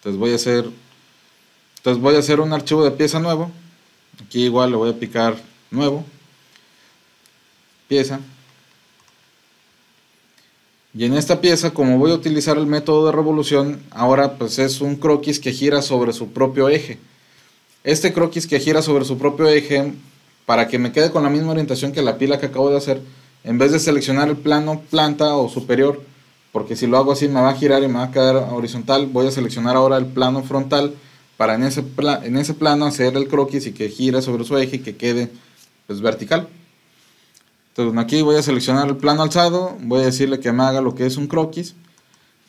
Entonces voy a hacer, entonces voy a hacer un archivo de pieza nuevo. Aquí igual le voy a picar nuevo. Pieza. Y en esta pieza, como voy a utilizar el método de revolución, ahora pues es un croquis que gira sobre su propio eje. Este croquis que gira sobre su propio eje, para que me quede con la misma orientación que la pila que acabo de hacer, en vez de seleccionar el plano planta o superior, porque si lo hago así me va a girar y me va a quedar horizontal. Voy a seleccionar ahora el plano frontal para en ese, en ese plano hacer el croquis y que gira sobre su eje y que quede pues, vertical. Entonces aquí voy a seleccionar el plano alzado, voy a decirle que me haga lo que es un croquis.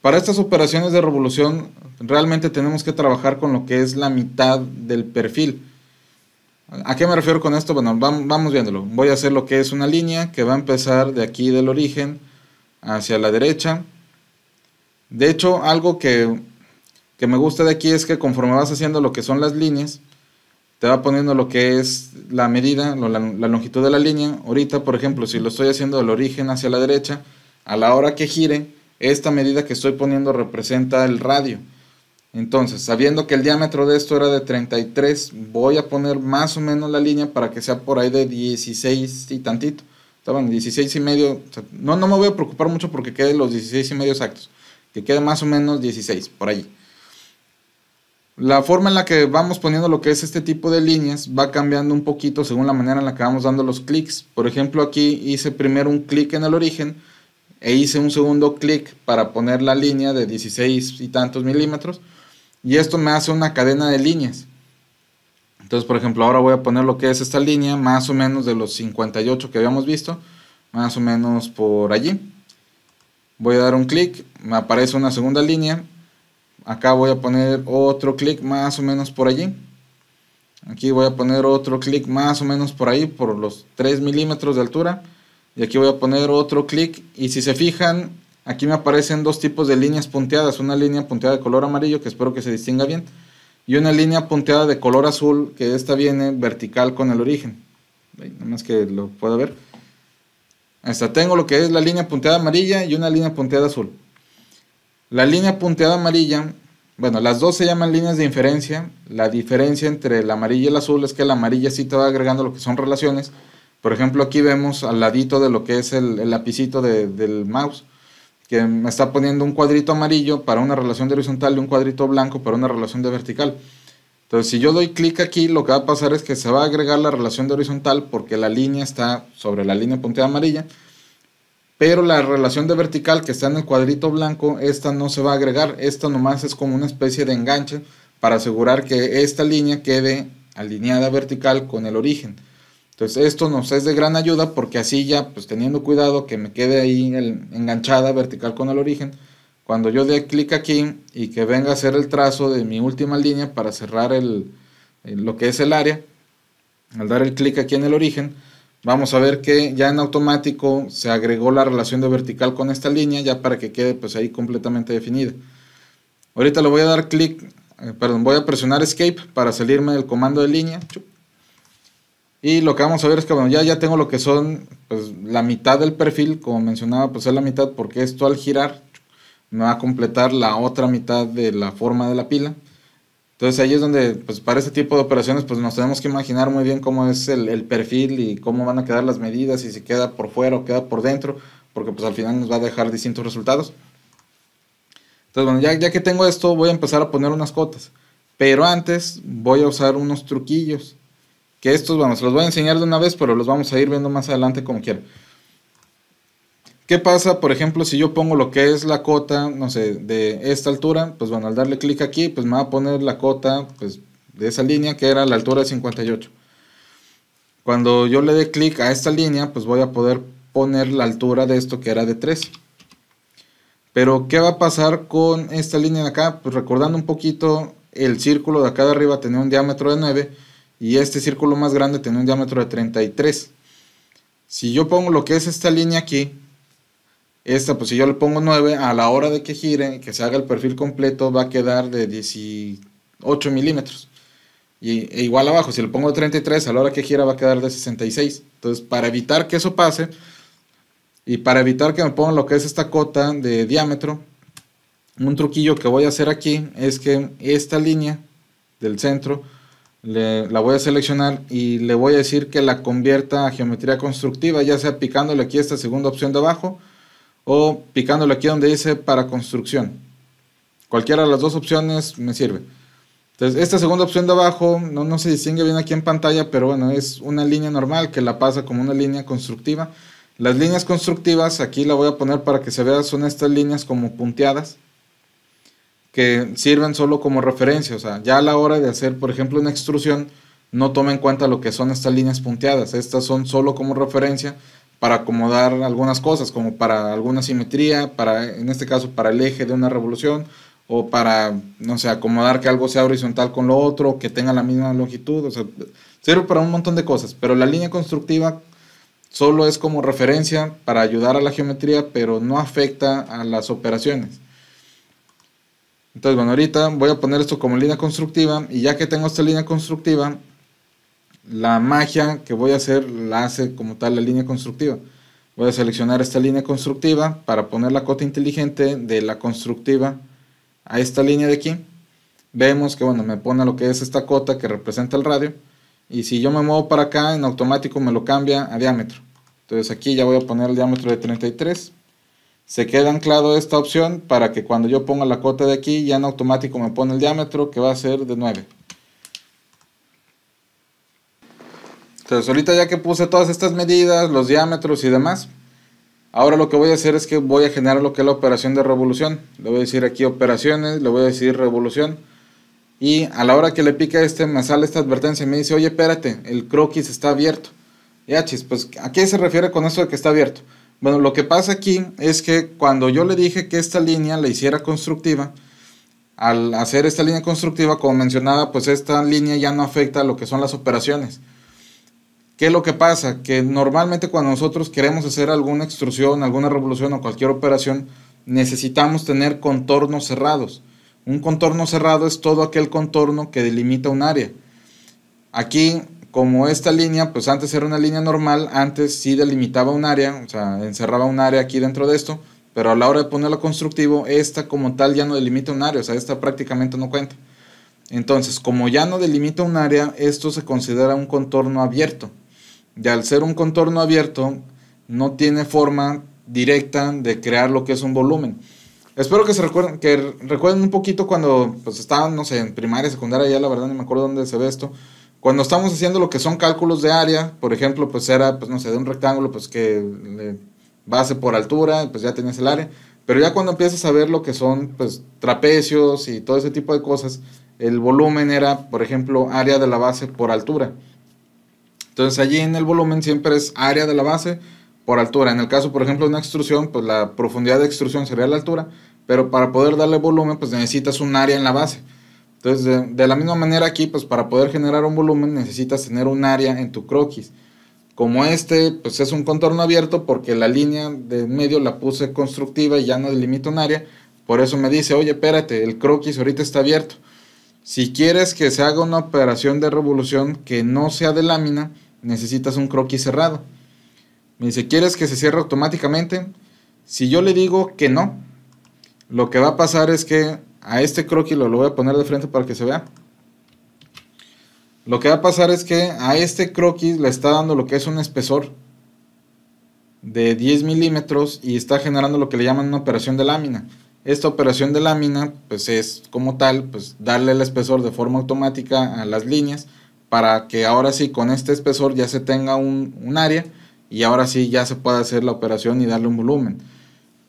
Para estas operaciones de revolución realmente tenemos que trabajar con lo que es la mitad del perfil. ¿A qué me refiero con esto? Bueno, vamos viéndolo. Voy a hacer lo que es una línea que va a empezar de aquí del origen hacia la derecha. De hecho, algo que, que, me gusta de aquí es que conforme vas haciendo lo que son las líneas, te va poniendo lo que es la medida, la, la longitud de la línea. Ahorita, por ejemplo, si lo estoy haciendo del origen hacia la derecha, a la hora que gire, esta medida que estoy poniendo representa el radio. Entonces, sabiendo que el diámetro de esto era de 33, voy a poner más o menos la línea para que sea por ahí de 16 y tantito estaban 16 y medio. no, no me voy a preocupar mucho porque queden los 16 y medio exactos. Que quede más o menos 16, por ahí. La forma en la que vamos poniendo lo que es este tipo de líneas va cambiando un poquito según la manera en la que vamos dando los clics. Por ejemplo, aquí hice primero un clic en el origen e hice un segundo clic para poner la línea de 16 y tantos milímetros. Y esto me hace una cadena de líneas. Entonces, por ejemplo, ahora voy a poner lo que es esta línea, más o menos de los 58 que habíamos visto, más o menos por allí. Voy a dar un clic, me aparece una segunda línea. Acá voy a poner otro clic más o menos por allí. Aquí voy a poner otro clic más o menos por ahí, por los 3 milímetros de altura. Y aquí voy a poner otro clic. Y si se fijan, aquí me aparecen dos tipos de líneas punteadas. Una línea punteada de color amarillo, que espero que se distinga bien y una línea punteada de color azul que esta viene vertical con el origen. Nada más que lo pueda ver. Hasta tengo lo que es la línea punteada amarilla y una línea punteada azul. La línea punteada amarilla, bueno, las dos se llaman líneas de inferencia. La diferencia entre la amarilla y el azul es que la amarilla sí te va agregando lo que son relaciones. Por ejemplo, aquí vemos al ladito de lo que es el, lapicito del mouse que me está poniendo un cuadrito amarillo para una relación de horizontal y un cuadrito blanco para una relación de vertical. Entonces, si yo doy clic aquí, lo que va a pasar es que se va a agregar la relación de horizontal porque la línea está sobre la línea punteada amarilla, pero la relación de vertical que está en el cuadrito blanco, esta no se va a agregar, esta nomás es como una especie de enganche para asegurar que esta línea quede alineada vertical con el origen. Entonces esto nos es de gran ayuda porque así ya, pues teniendo cuidado que me quede ahí enganchada vertical con el origen, cuando yo dé clic aquí y que venga a hacer el trazo de mi última línea para cerrar el, lo que es el área, al dar el clic aquí en el origen, vamos a ver que ya en automático se agregó la relación de vertical con esta línea ya para que quede pues ahí completamente definida. Ahorita le voy a dar clic, eh, perdón, voy a presionar escape para salirme del comando de línea. Y lo que vamos a ver es que, bueno, ya, ya tengo lo que son pues, la mitad del perfil, como mencionaba, pues es la mitad porque esto al girar me va a completar la otra mitad de la forma de la pila. Entonces ahí es donde, pues para este tipo de operaciones, pues nos tenemos que imaginar muy bien cómo es el, el perfil y cómo van a quedar las medidas y si queda por fuera o queda por dentro, porque pues al final nos va a dejar distintos resultados. Entonces, bueno, ya, ya que tengo esto, voy a empezar a poner unas cotas. Pero antes voy a usar unos truquillos que estos, vamos, los voy a enseñar de una vez, pero los vamos a ir viendo más adelante como quieran. ¿Qué pasa, por ejemplo, si yo pongo lo que es la cota, no sé, de esta altura? Pues bueno, al darle clic aquí, pues me va a poner la cota pues, de esa línea que era la altura de 58. Cuando yo le dé clic a esta línea, pues voy a poder poner la altura de esto que era de 3. Pero, ¿qué va a pasar con esta línea de acá? Pues recordando un poquito, el círculo de acá de arriba tenía un diámetro de 9 y este círculo más grande tiene un diámetro de 33. Si yo pongo lo que es esta línea aquí, esta, pues si yo le pongo 9, a la hora de que gire, que se haga el perfil completo, va a quedar de 18 milímetros. Y, e igual abajo, si le pongo 33, a la hora que gira va a quedar de 66. Entonces, para evitar que eso pase, y para evitar que me ponga lo que es esta cota de diámetro, un truquillo que voy a hacer aquí es que esta línea del centro la voy a seleccionar y le voy a decir que la convierta a geometría constructiva, ya sea picándole aquí esta segunda opción de abajo o picándole aquí donde dice para construcción. Cualquiera de las dos opciones me sirve. Entonces, esta segunda opción de abajo no, no se distingue bien aquí en pantalla, pero bueno, es una línea normal que la pasa como una línea constructiva. Las líneas constructivas, aquí la voy a poner para que se vea, son estas líneas como punteadas que sirven solo como referencia. O sea, ya a la hora de hacer, por ejemplo, una extrusión, no toma en cuenta lo que son estas líneas punteadas. Estas son solo como referencia para acomodar algunas cosas, como para alguna simetría, para, en este caso, para el eje de una revolución, o para, no sé, acomodar que algo sea horizontal con lo otro, que tenga la misma longitud, o sea, sirve para un montón de cosas, pero la línea constructiva solo es como referencia para ayudar a la geometría, pero no afecta a las operaciones. Entonces, bueno, ahorita voy a poner esto como línea constructiva y ya que tengo esta línea constructiva, la magia que voy a hacer la hace como tal la línea constructiva. Voy a seleccionar esta línea constructiva para poner la cota inteligente de la constructiva a esta línea de aquí. Vemos que, bueno, me pone lo que es esta cota que representa el radio. Y si yo me muevo para acá, en automático me lo cambia a diámetro. Entonces aquí ya voy a poner el diámetro de 33 se queda anclado esta opción para que cuando yo ponga la cota de aquí ya en automático me pone el diámetro que va a ser de 9 entonces ahorita ya que puse todas estas medidas los diámetros y demás ahora lo que voy a hacer es que voy a generar lo que es la operación de revolución le voy a decir aquí operaciones, le voy a decir revolución y a la hora que le pica este me sale esta advertencia y me dice oye espérate el croquis está abierto y ah, pues ¿a qué se refiere con eso de que está abierto? Bueno, lo que pasa aquí es que cuando yo le dije que esta línea la hiciera constructiva, al hacer esta línea constructiva, como mencionaba, pues esta línea ya no afecta a lo que son las operaciones. ¿Qué es lo que pasa? Que normalmente cuando nosotros queremos hacer alguna extrusión, alguna revolución o cualquier operación, necesitamos tener contornos cerrados. Un contorno cerrado es todo aquel contorno que delimita un área. Aquí como esta línea, pues antes era una línea normal, antes sí delimitaba un área, o sea, encerraba un área aquí dentro de esto, pero a la hora de ponerlo constructivo, esta como tal ya no delimita un área, o sea, esta prácticamente no cuenta. Entonces, como ya no delimita un área, esto se considera un contorno abierto. Y al ser un contorno abierto, no tiene forma directa de crear lo que es un volumen. Espero que se recuerden, que recuerden un poquito cuando pues, estaban, no sé, en primaria, secundaria, ya la verdad no me acuerdo dónde se ve esto cuando estamos haciendo lo que son cálculos de área, por ejemplo, pues era, pues no sé, de un rectángulo, pues que eh, base por altura, pues ya tenías el área. Pero ya cuando empiezas a ver lo que son pues, trapecios y todo ese tipo de cosas, el volumen era, por ejemplo, área de la base por altura. Entonces allí en el volumen siempre es área de la base por altura. En el caso, por ejemplo, de una extrusión, pues la profundidad de extrusión sería la altura, pero para poder darle volumen, pues necesitas un área en la base. Entonces, de, la misma manera aquí, pues para poder generar un volumen necesitas tener un área en tu croquis. Como este, pues es un contorno abierto porque la línea de medio la puse constructiva y ya no delimita un área. Por eso me dice, oye, espérate, el croquis ahorita está abierto. Si quieres que se haga una operación de revolución que no sea de lámina, necesitas un croquis cerrado. Me dice, ¿quieres que se cierre automáticamente? Si yo le digo que no, lo que va a pasar es que a este croquis lo, voy a poner de frente para que se vea. Lo que va a pasar es que a este croquis le está dando lo que es un espesor de 10 milímetros y está generando lo que le llaman una operación de lámina. Esta operación de lámina pues es como tal, pues darle el espesor de forma automática a las líneas para que ahora sí con este espesor ya se tenga un, un área y ahora sí ya se pueda hacer la operación y darle un volumen.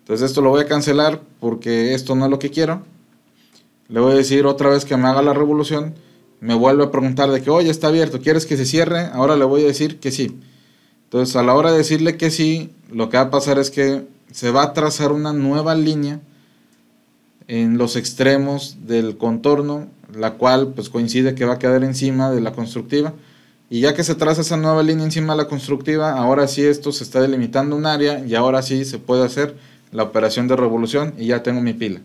Entonces esto lo voy a cancelar porque esto no es lo que quiero le voy a decir otra vez que me haga la revolución, me vuelve a preguntar de que, oye, está abierto, ¿quieres que se cierre? Ahora le voy a decir que sí. Entonces, a la hora de decirle que sí, lo que va a pasar es que se va a trazar una nueva línea en los extremos del contorno, la cual pues coincide que va a quedar encima de la constructiva. Y ya que se traza esa nueva línea encima de la constructiva, ahora sí esto se está delimitando un área y ahora sí se puede hacer la operación de revolución y ya tengo mi pila.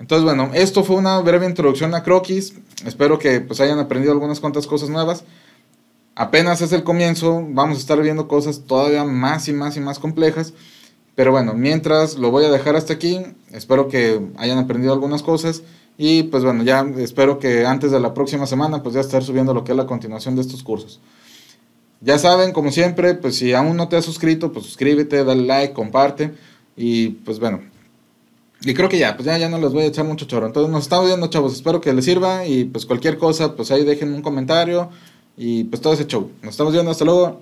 Entonces, bueno, esto fue una breve introducción a Croquis. Espero que pues hayan aprendido algunas cuantas cosas nuevas. Apenas es el comienzo, vamos a estar viendo cosas todavía más y más y más complejas. Pero bueno, mientras lo voy a dejar hasta aquí. Espero que hayan aprendido algunas cosas. Y pues bueno, ya espero que antes de la próxima semana pues ya estar subiendo lo que es la continuación de estos cursos. Ya saben, como siempre, pues si aún no te has suscrito, pues suscríbete, dale like, comparte. Y pues bueno, y creo que ya, pues ya, no les voy a echar mucho chorro Entonces nos estamos viendo, chavos. Espero que les sirva. Y pues cualquier cosa, pues ahí dejen un comentario. Y pues todo ese show. Nos estamos viendo, hasta luego.